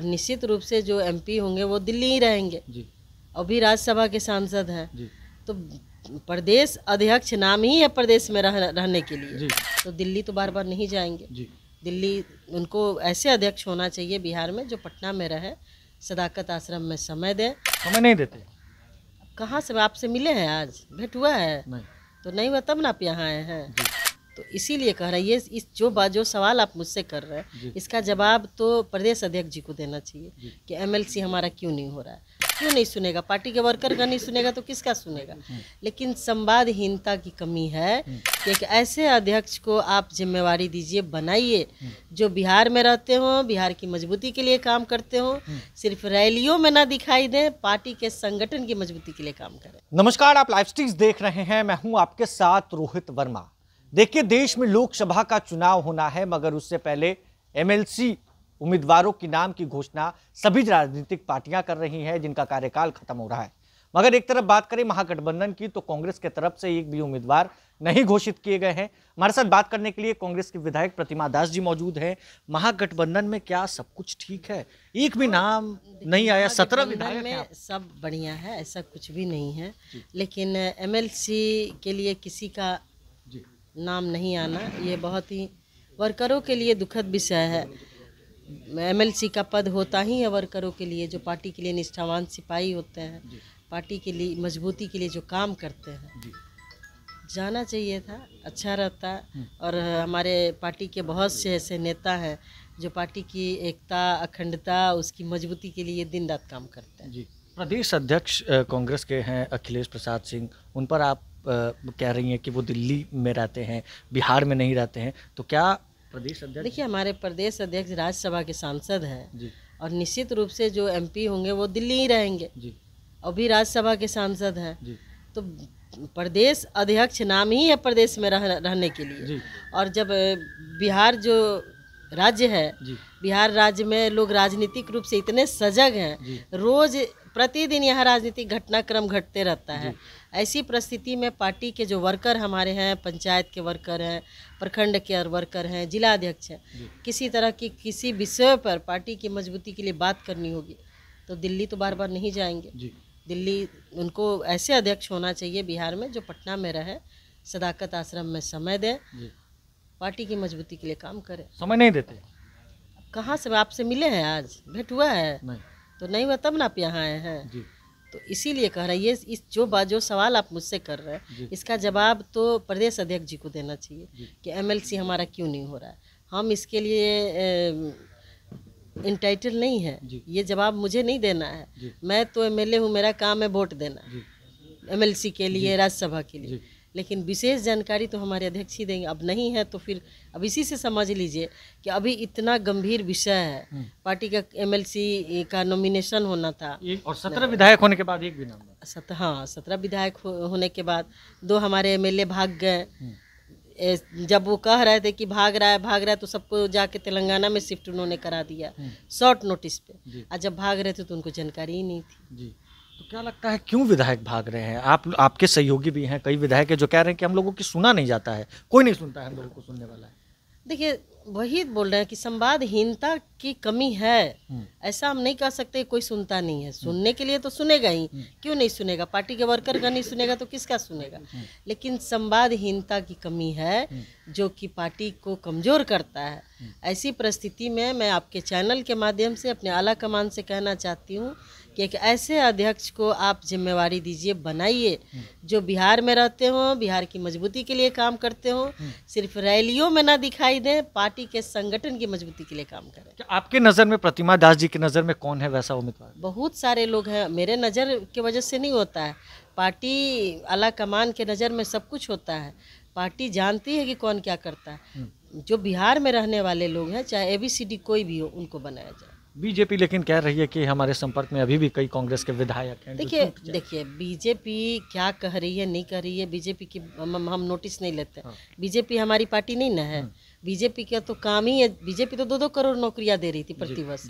और निश्चित रूप से जो एमपी होंगे वो दिल्ली ही रहेंगे अभी राज्यसभा के सांसद हैं तो प्रदेश अध्यक्ष नाम ही है प्रदेश में रह, रहने के लिए तो दिल्ली तो बार बार नहीं जाएंगे दिल्ली उनको ऐसे अध्यक्ष होना चाहिए बिहार में जो पटना में रहे सदाकत आश्रम में समय दे समय नहीं देते कहाँ से आपसे मिले हैं आज भेंट हुआ है नहीं। तो नहीं हुआ तब ना आप यहाँ आए हैं तो इसीलिए कह रहा है ये इस जो बात जो सवाल आप मुझसे कर रहे हैं इसका जवाब तो प्रदेश अध्यक्ष जी को देना चाहिए कि एमएलसी हमारा क्यों नहीं हो रहा है क्यों नहीं सुनेगा पार्टी के वर्कर का नहीं सुनेगा तो किसका सुनेगा हम्म। लेकिन संवादहीनता की कमी है हम्म। एक ऐसे अध्यक्ष को आप जिम्मेवारी दीजिए बनाइए हम्म। जो बिहार में रहते हों बिहार की मजबूती के लिए काम करते हों सिर्फ रैलियों में ना दिखाई दें पार्टी के संगठन की मजबूती के लिए काम करें नमस्कार आप लाइव देख रहे हैं मैं हूँ आपके साथ रोहित वर्मा देखिए देश में लोकसभा का चुनाव होना है मगर उससे पहले एमएलसी उम्मीदवारों के नाम की घोषणा सभी राजनीतिक पार्टियां कर रही हैं जिनका कार्यकाल खत्म हो रहा है मगर एक तरफ बात करें महागठबंधन की तो कांग्रेस के तरफ से एक भी उम्मीदवार नहीं घोषित किए गए हैं हमारे साथ बात करने के लिए कांग्रेस के विधायक प्रतिमा दास जी मौजूद हैं महागठबंधन में क्या सब कुछ ठीक है एक भी नाम नहीं आया सत्रह विधायक में सब बढ़िया है ऐसा कुछ भी नहीं है लेकिन एमएलसी के लिए किसी का नाम नहीं आना ये बहुत ही वर्करों के लिए दुखद विषय है एमएलसी का पद होता ही है वर्करों के लिए जो पार्टी के लिए निष्ठावान सिपाही होते हैं पार्टी के लिए मजबूती के लिए जो काम करते हैं जाना चाहिए था अच्छा रहता हम्म। और हमारे पार्टी के बहुत से ऐसे नेता हैं जो पार्टी की एकता अखंडता उसकी मजबूती के लिए दिन रात काम करते हैं जी प्रदेश अध्यक्ष कांग्रेस के हैं अखिलेश प्रसाद सिंह उन पर आप कह रही हैं कि वो दिल्ली में रहते हैं बिहार में नहीं रहते हैं तो क्या प्रदेश अध्यक्ष देखिए हमारे प्रदेश अध्यक्ष राज्यसभा के सांसद हैं और निश्चित रूप से जो एमपी होंगे वो दिल्ली ही रहेंगे जी और भी राज्यसभा के सांसद हैं तो प्रदेश अध्यक्ष नाम ही है प्रदेश में रह, रहने के लिए और जब बिहार जो राज्य है बिहार राज्य में लोग राजनीतिक रूप से इतने सजग हैं रोज़ प्रतिदिन यह राजनीतिक घटनाक्रम घटते रहता है ऐसी परिस्थिति में पार्टी के जो वर्कर हमारे हैं पंचायत के वर्कर हैं प्रखंड के वर्कर हैं जिला अध्यक्ष हैं किसी तरह की किसी विषय पर पार्टी की मजबूती के लिए बात करनी होगी तो दिल्ली तो बार बार नहीं जाएंगे दिल्ली उनको ऐसे अध्यक्ष होना चाहिए बिहार में जो पटना में रहे सदाकत आश्रम में समय दें पार्टी की मजबूती के लिए काम करें समय नहीं देते कहाँ से आपसे मिले हैं आज भेंट हुआ है तो नहीं हुआ तब ना आप यहाँ आए हैं तो इसीलिए कह रहे हैं ये इस जो बात जो सवाल आप मुझसे कर रहे हैं इसका जवाब तो प्रदेश अध्यक्ष जी को देना चाहिए कि एमएलसी हमारा क्यों नहीं हो रहा है हम इसके लिए इंटाइटल नहीं है ये जवाब मुझे नहीं देना है मैं तो एमएलए हूँ मेरा काम है वोट देना एमएलसी के लिए राज्यसभा के लिए लेकिन विशेष जानकारी तो हमारे अध्यक्ष ही देंगे अब नहीं है तो फिर अब इसी से समझ लीजिए कि अभी इतना गंभीर विषय है हम्म। पार्टी का एमएलसी का नॉमिनेशन होना था और सत्रह विधायक होने के बाद एक भी नाम सत, हाँ सत्रह विधायक हो, होने के बाद दो हमारे एमएलए भाग गए हम्म। जब वो कह रहे थे कि भाग रहा है भाग रहा है तो सबको जाके तेलंगाना में शिफ्ट उन्होंने करा दिया हम्म। शॉर्ट नोटिस पे और जब भाग रहे थे तो उनको जानकारी ही नहीं थी तो क्या लगता है क्यों विधायक भाग रहे हैं आप आपके सहयोगी भी हैं कई विधायक है जो कह रहे हैं कि हम लोगों की सुना नहीं जाता है कोई नहीं सुनता है हम लोगों को सुनने वाला है देखिए वही बोल रहे हैं कि संवादहीनता की कमी है हम्म। ऐसा हम नहीं कह सकते कोई सुनता नहीं है सुनने के लिए तो सुनेगा ही हम्म। क्यों नहीं सुनेगा पार्टी के वर्कर का नहीं सुनेगा तो किसका सुनेगा हम्म। लेकिन संवादहीनता की कमी है जो कि पार्टी को कमज़ोर करता है ऐसी परिस्थिति में मैं आपके चैनल के माध्यम से अपने आला कमान से कहना चाहती हूँ कि एक ऐसे अध्यक्ष को आप जिम्मेवारी दीजिए बनाइए जो बिहार में रहते हों बिहार की मजबूती के लिए काम करते हों सिर्फ रैलियों में ना दिखाई दें पार्टी के संगठन की मजबूती के लिए काम करें आपके नज़र में प्रतिमा दास जी की नज़र में कौन है वैसा उम्मीदवार बहुत सारे लोग हैं मेरे नज़र की वजह से नहीं होता है पार्टी आला कमान के नज़र में सब कुछ होता है पार्टी जानती है कि कौन क्या करता है हम्म। जो बिहार में रहने वाले लोग हैं चाहे ए कोई भी हो उनको बनाया जाए बीजेपी लेकिन कह रही है कि हमारे संपर्क में अभी भी कई कांग्रेस के विधायक हैं देखिए देखिए बीजेपी क्या कह रही है नहीं कह रही है बीजेपी की हम, हम नोटिस नहीं लेते हाँ। बीजेपी हमारी पार्टी नहीं ना है हाँ। बीजेपी का तो काम ही है बीजेपी तो दो दो करोड़ नौकरियां दे रही थी प्रतिवर्ष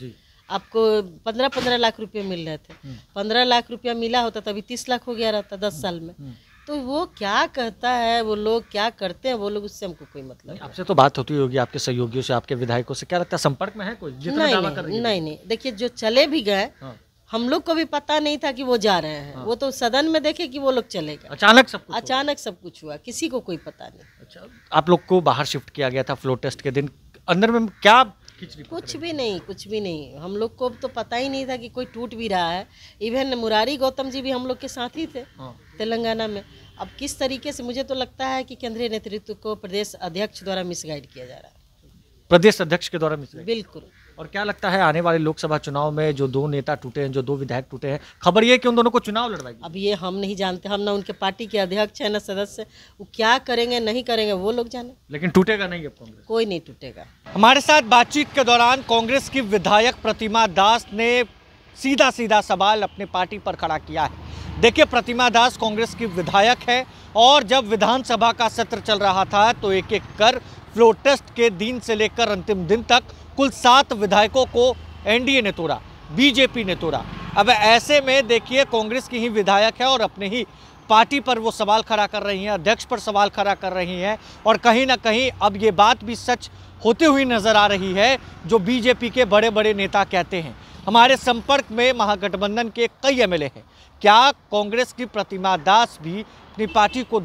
आपको पंद्रह पंद्रह लाख रुपये मिल रहे थे हाँ। पंद्रह लाख रुपया मिला होता तो अभी तीस लाख हो गया रहता दस साल में हाँ। तो वो क्या कहता है वो लोग क्या करते हैं वो लोग उससे हमको कोई मतलब आपसे तो बात होती होगी आपके सहयोगियों से आपके विधायकों से क्या लगता है संपर्क में है कोई जितना नहीं, नहीं, नहीं नहीं देखिए जो चले भी गए हाँ। हम लोग को भी पता नहीं था कि वो जा रहे हैं हाँ। वो तो सदन में देखे कि वो लोग चले गए अचानक सब कुछ अचानक सब कुछ हुआ किसी को कोई पता नहीं अच्छा आप लोग को बाहर शिफ्ट किया गया था फ्लो टेस्ट के दिन अंदर में क्या खिचड़ी कुछ भी नहीं कुछ भी नहीं हम लोग को तो पता ही नहीं था कि कोई टूट भी रहा है इवन मुरारी गौतम जी भी हम लोग के साथ ही थे हाँ। तेलंगाना में अब किस तरीके से मुझे तो लगता है कि केंद्रीय नेतृत्व को प्रदेश अध्यक्ष द्वारा मिसगाइड किया जा रहा है प्रदेश अध्यक्ष के द्वारा मिसगाइड बिल्कुल और क्या लगता है आने वाले लोकसभा चुनाव में जो दो नेता टूटे हैं जो दो विधायक टूटे हैं खबर ये कि उन दोनों को चुनाव लड़वाएगी अब ये हम नहीं जानते हम ना उनके पार्टी के अध्यक्ष हैं ना सदस्य वो क्या करेंगे नहीं करेंगे वो लोग जाने लेकिन टूटेगा नहीं अब कांग्रेस कोई नहीं टूटेगा हमारे साथ बातचीत के दौरान कांग्रेस की विधायक प्रतिमा दास ने सीधा सीधा सवाल अपने पार्टी पर खड़ा किया है देखिए प्रतिमा दास कांग्रेस की विधायक है और जब विधानसभा का सत्र चल रहा था तो एक एक कर फ्लोर टेस्ट के दिन से लेकर अंतिम दिन तक कुल सात विधायकों को एनडीए ने तोड़ा बीजेपी ने तोड़ा अब ऐसे में देखिए कांग्रेस की ही विधायक है और अपने ही पार्टी पर वो सवाल खड़ा कर रही हैं अध्यक्ष पर सवाल खड़ा कर रही हैं और कहीं ना कहीं अब ये बात भी सच होती हुई नज़र आ रही है जो बीजेपी के बड़े बड़े नेता कहते हैं हमारे संपर्क में महागठबंधन के कई एमएलए हैं क्या कांग्रेस की प्रतिमा दास भी अपनी पार्टी को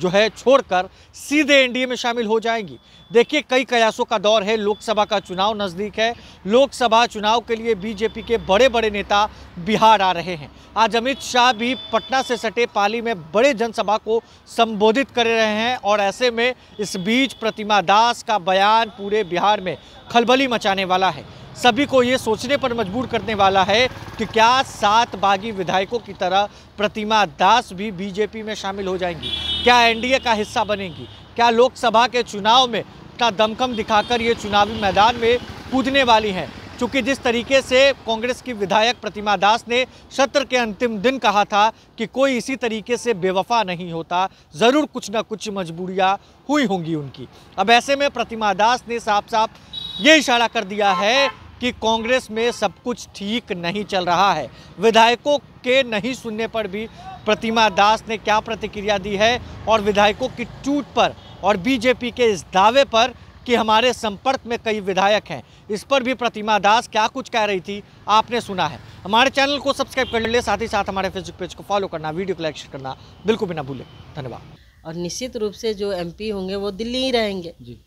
जो है छोड़कर सीधे एनडीए में शामिल हो जाएंगी देखिए कई कयासों का दौर है लोकसभा का चुनाव नज़दीक है लोकसभा चुनाव के लिए बीजेपी के बड़े बड़े नेता बिहार आ रहे हैं आज अमित शाह भी पटना से सटे पाली में बड़े जनसभा को संबोधित कर रहे हैं और ऐसे में इस बीच प्रतिमा दास का बयान पूरे बिहार में खलबली मचाने वाला है सभी को ये सोचने पर मजबूर करने वाला है कि क्या सात बागी विधायकों की तरह प्रतिमा दास भी बीजेपी में शामिल हो जाएंगी क्या एनडीए का हिस्सा बनेगी क्या लोकसभा के चुनाव में का दमखम दिखाकर ये चुनावी मैदान में कूदने वाली हैं चूँकि जिस तरीके से कांग्रेस की विधायक प्रतिमा दास ने सत्र के अंतिम दिन कहा था कि कोई इसी तरीके से बेवफा नहीं होता ज़रूर कुछ ना कुछ मजबूरियाँ हुई होंगी उनकी अब ऐसे में प्रतिमा दास ने साफ साफ ये इशारा कर दिया है कि कांग्रेस में सब कुछ ठीक नहीं चल रहा है विधायकों के नहीं सुनने पर भी प्रतिमा दास ने क्या प्रतिक्रिया दी है और विधायकों की टूट पर और बीजेपी के इस दावे पर कि हमारे संपर्क में कई विधायक हैं इस पर भी प्रतिमा दास क्या कुछ कह रही थी आपने सुना है हमारे चैनल को सब्सक्राइब कर ले साथ ही साथ हमारे फेसबुक पेज को फॉलो करना वीडियो को लाइक शेयर करना बिल्कुल भी ना भूलें धन्यवाद और निश्चित रूप से जो एमपी होंगे वो दिल्ली ही रहेंगे जी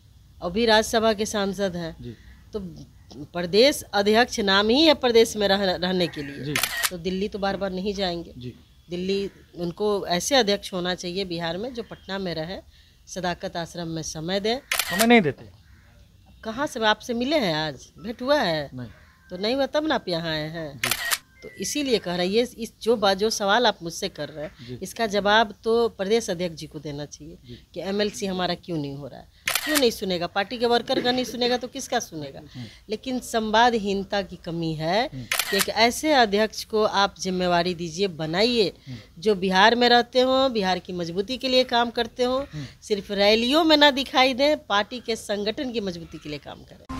अभी राज्यसभा के सांसद हैं तो प्रदेश अध्यक्ष नाम ही है प्रदेश में रह, रहने के लिए तो दिल्ली तो बार बार नहीं जाएंगे दिल्ली उनको ऐसे अध्यक्ष होना चाहिए बिहार में जो पटना में रहे सदाकत आश्रम में समय दे समय नहीं देते कहाँ से आपसे मिले हैं आज भेंट हुआ है नहीं। तो नहीं हुआ तब ना आप यहाँ आए हैं तो इसीलिए कह रहे ये इस जो बात जो सवाल आप मुझसे कर रहे हैं इसका जवाब तो प्रदेश अध्यक्ष जी को देना चाहिए कि एमएलसी हमारा क्यों नहीं हो रहा है क्यों नहीं सुनेगा पार्टी के वर्कर का नहीं सुनेगा तो किसका सुनेगा लेकिन संवादहीनता की कमी है एक ऐसे अध्यक्ष को आप जिम्मेवारी दीजिए बनाइए जो बिहार में रहते हों बिहार की मजबूती के लिए काम करते हों सिर्फ रैलियों में ना दिखाई दें पार्टी के संगठन की मजबूती के लिए काम करें